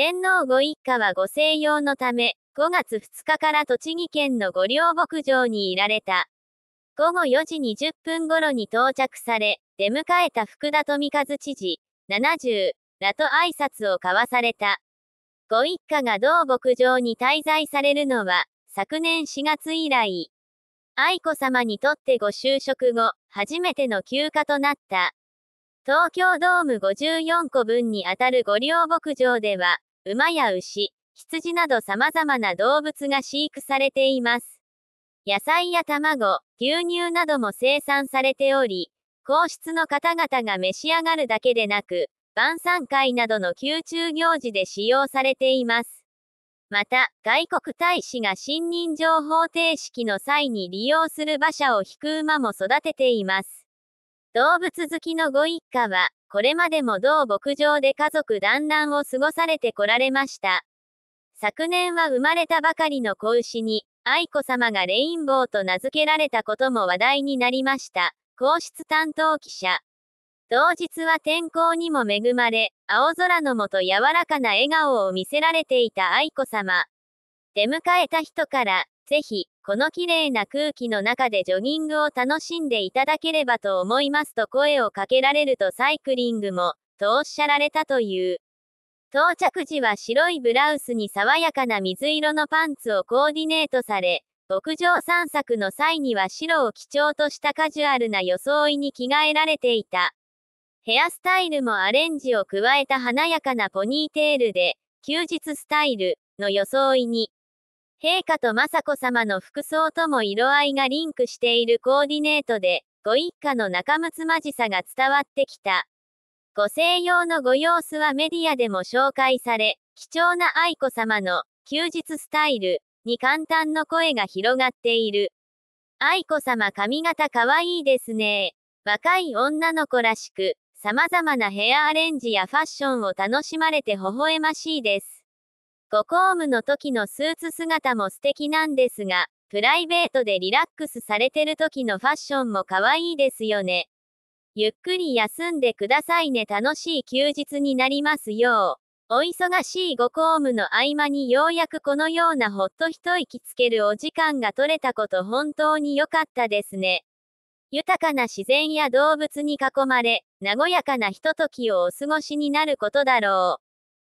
天皇ご一家はご静養のため、5月2日から栃木県の御料牧場にいられた。午後4時20分頃に到着され、出迎えた福田富和知事、70らと挨拶を交わされた。ご一家が同牧場に滞在されるのは、昨年4月以来。愛子さまにとってご就職後、初めての休暇となった。東京ドーム54個分にあたる御料牧場では、馬や牛、羊など様々な動物が飼育されています。野菜や卵、牛乳なども生産されており、皇室の方々が召し上がるだけでなく、晩餐会などの宮中行事で使用されています。また、外国大使が信任状方程式の際に利用する馬車を引く馬も育てています。動物好きのご一家は、これまでも同牧場で家族団らんを過ごされてこられました。昨年は生まれたばかりの子牛に、愛子さまがレインボーと名付けられたことも話題になりました。皇室担当記者。当日は天候にも恵まれ、青空の下柔らかな笑顔を見せられていた愛子さま。出迎えた人から、ぜひ、この綺麗な空気の中でジョギングを楽しんでいただければと思いますと声をかけられるとサイクリングも、とおっしゃられたという。到着時は白いブラウスに爽やかな水色のパンツをコーディネートされ、牧場散策の際には白を基調としたカジュアルな装いに着替えられていた。ヘアスタイルもアレンジを加えた華やかなポニーテールで、休日スタイルの装いに、陛下と雅子さまの服装とも色合いがリンクしているコーディネートで、ご一家の仲睦まじさが伝わってきた。ご静養のご様子はメディアでも紹介され、貴重な愛子さまの休日スタイルに簡単の声が広がっている。愛子さま髪型可愛いですね。若い女の子らしく、様々なヘアアレンジやファッションを楽しまれて微笑ましいです。ご公務の時のスーツ姿も素敵なんですが、プライベートでリラックスされてる時のファッションも可愛いですよね。ゆっくり休んでくださいね。楽しい休日になりますよう。お忙しいご公務の合間にようやくこのようなほっと一息つけるお時間が取れたこと本当に良かったですね。豊かな自然や動物に囲まれ、和やかなひとときをお過ごしになることだろう。